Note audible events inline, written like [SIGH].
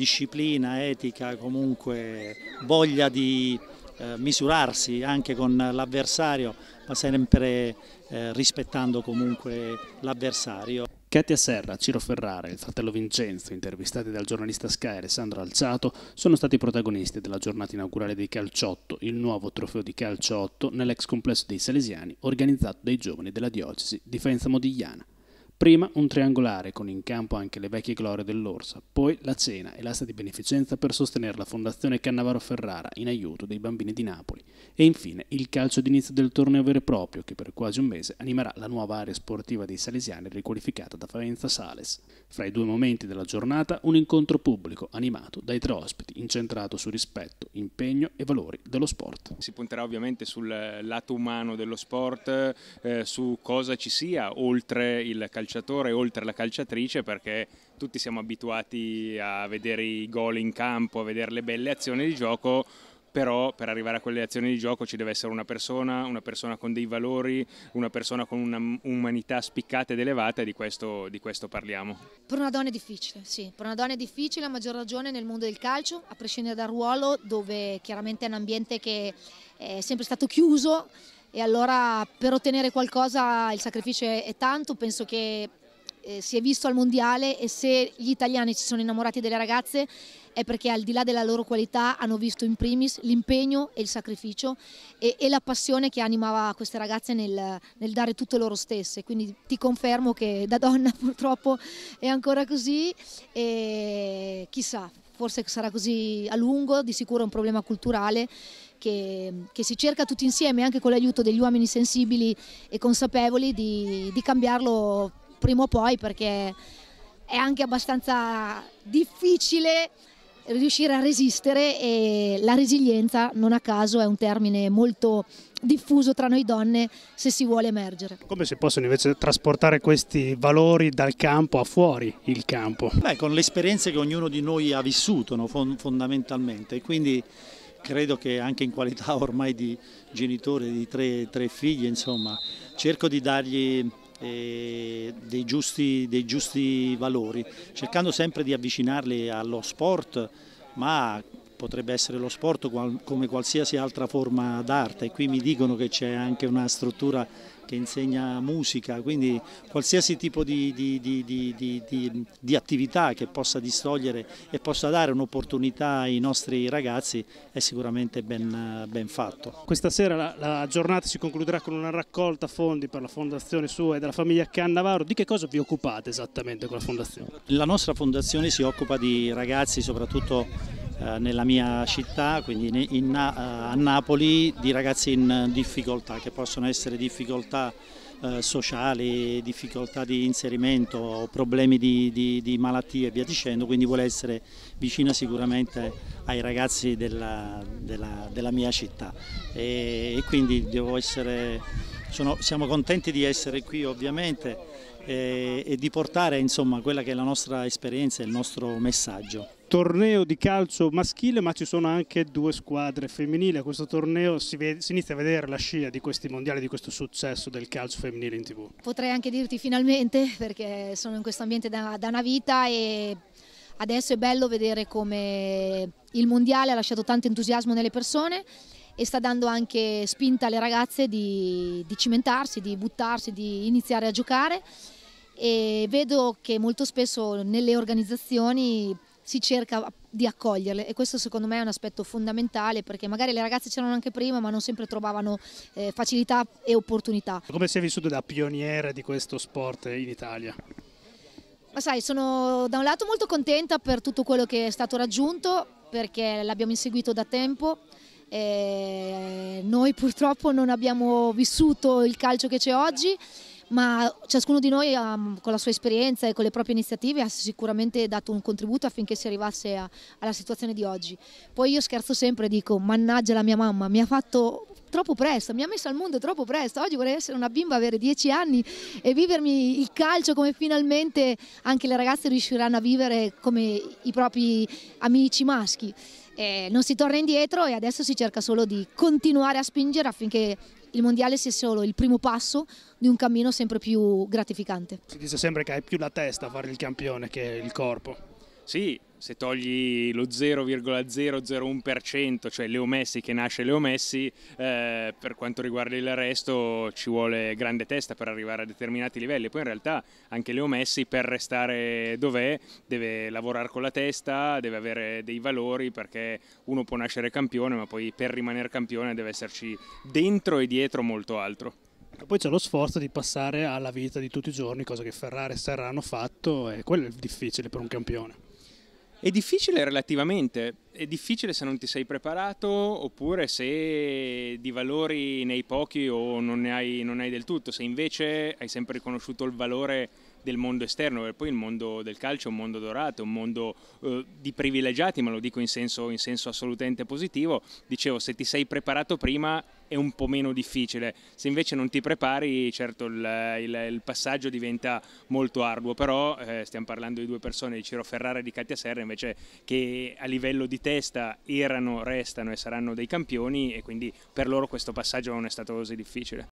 disciplina, etica, comunque voglia di eh, misurarsi anche con l'avversario, ma sempre eh, rispettando comunque l'avversario. Katia Serra, Ciro Ferrara e il fratello Vincenzo, intervistati dal giornalista Sky Alessandro Alciato, sono stati protagonisti della giornata inaugurale dei Calciotto, il nuovo trofeo di Calciotto nell'ex complesso dei Salesiani organizzato dai giovani della diocesi di Faenza Modigliana. Prima un triangolare con in campo anche le vecchie glorie dell'Orsa, poi la cena e l'asta di beneficenza per sostenere la Fondazione Cannavaro Ferrara in aiuto dei bambini di Napoli. E infine il calcio d'inizio del torneo vero e proprio, che per quasi un mese animerà la nuova area sportiva dei Salesiani riqualificata da Faenza Sales. Fra i due momenti della giornata, un incontro pubblico animato dai tre ospiti, incentrato su rispetto, impegno e valori dello sport. Si punterà ovviamente sul lato umano dello sport, eh, su cosa ci sia oltre il calciatore, oltre la calciatrice, perché tutti siamo abituati a vedere i gol in campo, a vedere le belle azioni di gioco però per arrivare a quelle azioni di gioco ci deve essere una persona, una persona con dei valori, una persona con un'umanità spiccata ed elevata e di questo, di questo parliamo. Per una donna è difficile, sì, per una donna è difficile, a maggior ragione nel mondo del calcio, a prescindere dal ruolo dove chiaramente è un ambiente che è sempre stato chiuso e allora per ottenere qualcosa il sacrificio è tanto, penso che eh, si è visto al mondiale e se gli italiani si sono innamorati delle ragazze è perché al di là della loro qualità hanno visto in primis l'impegno e il sacrificio e, e la passione che animava queste ragazze nel, nel, dare tutto loro stesse. Quindi ti confermo che da donna [LAUGHS] purtroppo è ancora così e chissà, forse sarà così a lungo, di sicuro è un problema culturale. Che, che si cerca tutti insieme, anche con l'aiuto degli uomini sensibili e consapevoli, di, di cambiarlo prima o poi perché è anche abbastanza difficile riuscire a resistere e la resilienza non a caso è un termine molto diffuso tra noi donne se si vuole emergere. Come si possono invece trasportare questi valori dal campo a fuori il campo? Beh, con le esperienze che ognuno di noi ha vissuto no, fondamentalmente, quindi credo che anche in qualità ormai di genitore di tre, tre figli, insomma, cerco di dargli dei giusti, dei giusti valori, cercando sempre di avvicinarli allo sport ma potrebbe essere lo sport come qualsiasi altra forma d'arte e qui mi dicono che c'è anche una struttura che insegna musica, quindi qualsiasi tipo di, di, di, di attività che possa distogliere e possa dare un'opportunità ai nostri ragazzi è sicuramente ben, ben fatto. Questa sera la, la, giornata si concluderà con una raccolta fondi per la fondazione sua e della famiglia Cannavaro, di che cosa vi occupate esattamente con la fondazione? La nostra fondazione si occupa di ragazzi soprattutto eh, nella mia città, quindi in, eh, a Napoli, di ragazzi in difficoltà, che possono essere difficoltà eh, sociali, difficoltà di inserimento, problemi di, di, di, malattie e via dicendo, quindi vuole essere vicina sicuramente ai ragazzi della, della, della mia città e, e quindi essere, sono, siamo contenti di essere qui ovviamente e, e di portare insomma, quella che è la nostra esperienza e il nostro messaggio. Torneo di calcio maschile ma ci sono anche due squadre femminili, a questo torneo si, vede, si inizia a vedere la scia di questi mondiali, di questo successo del calcio femminile in tv. Potrei anche dirti finalmente perché sono in questo ambiente da, da una vita e adesso è bello vedere come il mondiale ha lasciato tanto entusiasmo nelle persone e sta dando anche spinta alle ragazze di, di cimentarsi, di buttarsi, di iniziare a giocare e vedo che molto spesso nelle organizzazioni si cerca di accoglierle e questo secondo me è un aspetto fondamentale perché magari le ragazze c'erano anche prima ma non sempre trovavano eh, facilità e opportunità. Come sei vissuto da pioniere di questo sport in Italia? Ma sai, sono da un lato molto contenta per tutto quello che è stato raggiunto perché l'abbiamo inseguito da tempo eh, noi purtroppo non abbiamo vissuto il calcio che c'è oggi, ma ciascuno di noi ehm, con la sua esperienza e con le proprie iniziative ha sicuramente dato un contributo affinché si arrivasse a, alla situazione di oggi. Poi io scherzo sempre e dico, mannaggia la mia mamma, mi ha fatto troppo presto, mi ha messo al mondo troppo presto, oggi vorrei essere una bimba, avere dieci anni e vivermi il calcio come finalmente anche le ragazze riusciranno a vivere come i propri amici maschi eh, non si torna indietro e adesso si cerca solo di continuare a spingere affinché il mondiale sia solo il primo passo di un cammino sempre più gratificante. Si dice sempre che hai più la testa a fare il campione che il corpo. Sì, se togli lo 0,001%, cioè Leo Messi che nasce Leo Messi, eh, per quanto riguarda il resto ci vuole grande testa per arrivare a determinati livelli. Poi in realtà anche Leo Messi per restare dov'è deve lavorare con la testa, deve avere dei valori perché uno può nascere campione, ma poi per rimanere campione deve esserci dentro e dietro molto altro. Poi c'è lo sforzo di passare alla vita di tutti i giorni, cosa che Ferrari e Serra hanno fatto, e quello è difficile per un campione. È difficile relativamente, è difficile se non ti sei preparato oppure se di valori ne hai pochi o non ne hai, non hai del tutto, se invece hai sempre riconosciuto il valore del mondo esterno, perché poi il mondo del calcio è un mondo dorato, un mondo eh, di privilegiati, ma lo dico in senso, in senso assolutamente positivo, dicevo se ti sei preparato prima è un po' meno difficile, se invece non ti prepari certo il, il, il passaggio diventa molto arduo, però eh, stiamo parlando di due persone, di Ciro Ferrara e di Katia Serra invece che a livello di testa erano, restano e saranno dei campioni e quindi per loro questo passaggio non è stato così difficile.